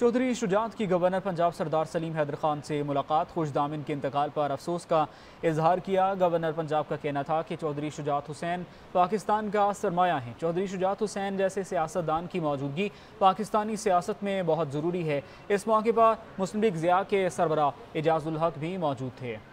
चौधरी शुजात की गवर्नर पंजाब सरदार सलीम हैदर खान से मुलाकात खुश दामिन के इंतकाल पर अफसोस का इजहार किया गवर्नर पंजाब का कहना था कि चौधरी शुजात हुसैन पाकिस्तान का सरमाया है चौधरी शुजात हुसैन जैसे सियासतदान की मौजूदगी पाकिस्तानी सियासत में बहुत ज़रूरी है इस मौके पर मुस्लिम लीग ज़िया के सरबरा एजाज़ुल हक भी मौजूद थे